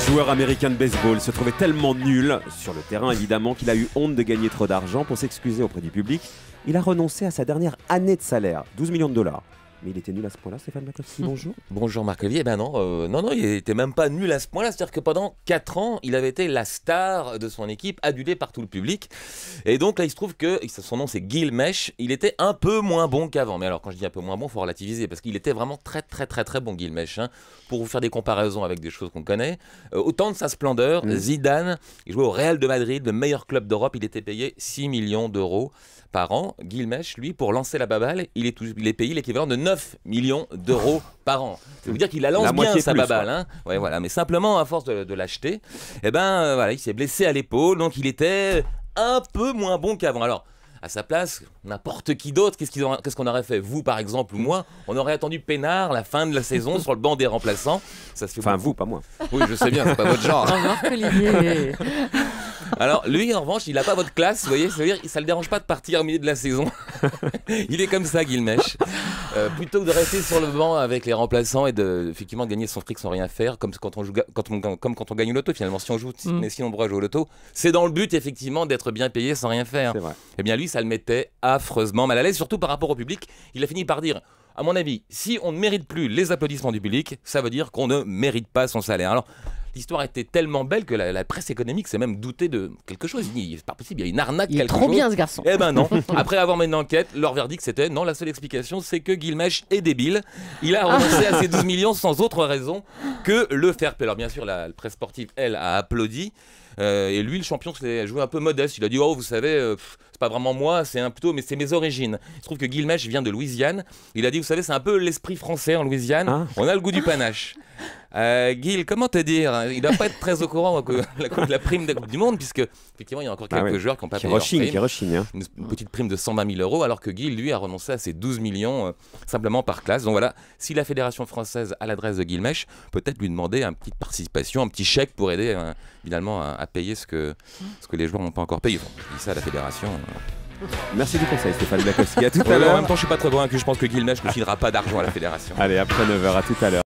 Le joueur américain de baseball se trouvait tellement nul sur le terrain, évidemment, qu'il a eu honte de gagner trop d'argent pour s'excuser auprès du public. Il a renoncé à sa dernière année de salaire, 12 millions de dollars. Mais il était nul à ce point-là, Stéphane bonjour. Bonjour Marc olivier Eh ben non, euh, non, non, il n'était même pas nul à ce point-là. C'est-à-dire que pendant 4 ans, il avait été la star de son équipe, adulé par tout le public. Et donc là, il se trouve que son nom, c'est guillemèche. Il était un peu moins bon qu'avant. Mais alors, quand je dis un peu moins bon, il faut relativiser parce qu'il était vraiment très, très, très, très bon, guillemèche. Hein. Pour vous faire des comparaisons avec des choses qu'on connaît, euh, autant de sa splendeur, mm. Zidane, il jouait au Real de Madrid, le meilleur club d'Europe. Il était payé 6 millions d'euros par an. guillemèche, lui, pour lancer la baballe, il est, payé l'équivalent de 9 millions d'euros par an. Ça veut dire qu'il la lance bien sa baballe. Hein. Ouais, voilà. Mais simplement, à force de, l'acheter, eh ben, euh, voilà, il s'est blessé à l'épaule, donc il était un peu moins bon qu'avant. Alors, à sa place, n'importe qui d'autre, qu'est-ce qu'on ce qu'on aurait fait Vous, par exemple, ou moi On aurait attendu Pénard la fin de la saison sur le banc des remplaçants. Ça se enfin, vous, pas moi. Oui, je sais bien, c'est pas votre genre. Alors, lui, en revanche, il n'a pas votre classe, vous voyez, ça veut dire ça ne le dérange pas de partir au milieu de la saison. il est comme ça, Gilmèche. Euh, plutôt que de rester sur le banc avec les remplaçants et de effectivement gagner son fric sans rien faire, comme quand on joue, quand comme quand on gagne au loto finalement. Si on joue, mais si mm. on à jouer au loto, c'est dans le but effectivement d'être bien payé sans rien faire. Et eh bien lui, ça le mettait affreusement mal à l'aise, surtout par rapport au public. Il a fini par dire à mon avis, si on ne mérite plus les applaudissements du public, ça veut dire qu'on ne mérite pas son salaire. Alors, l'histoire était tellement belle que la, presse économique s'est même doutée de quelque chose. C'est pas possible, il y a une arnaque. Il est trop bien ce garçon. Eh ben non. Après avoir mené une enquête, leur verdict c'était non, la seule explication c'est que Guilmèche est débile. Il a renoncé à ses 12 millions sans autre raison que le faire payer. Alors bien sûr, la, presse sportive, elle, a applaudi. Euh, et lui, le champion, s'est joué un peu modeste. Il a dit, oh, vous savez... Euh, pas vraiment moi, c'est un plutôt, mais c'est mes origines. Il se trouve que Guilmèche vient de Louisiane. Il a dit, vous savez, c'est un peu l'esprit français en Louisiane. Hein On a le goût du panache. Euh, Gil, comment te dire hein? Il doit pas être très au courant de la, prime de la Coupe du Monde, puisque effectivement, il y a encore ah quelques joueurs qui n'ont pas payé hein. Une petite prime de 120 000 euros, alors que Gil, lui, a renoncé à ses 12 millions euh, simplement par classe. Donc voilà, si la Fédération française, à l'adresse de Gilmesh peut-être lui demander une petite participation, un petit chèque pour aider euh, finalement à, payer ce que, ce que les joueurs n'ont pas encore payé. je dis ça à la Fédération. Euh. Merci du conseil, Stéphane Blakowski. À tout à l'heure. En même temps, je suis pas très convaincu. Je pense que Gilmesh ne filera pas d'argent à la fédération. Allez, après 9h, à tout à l'heure.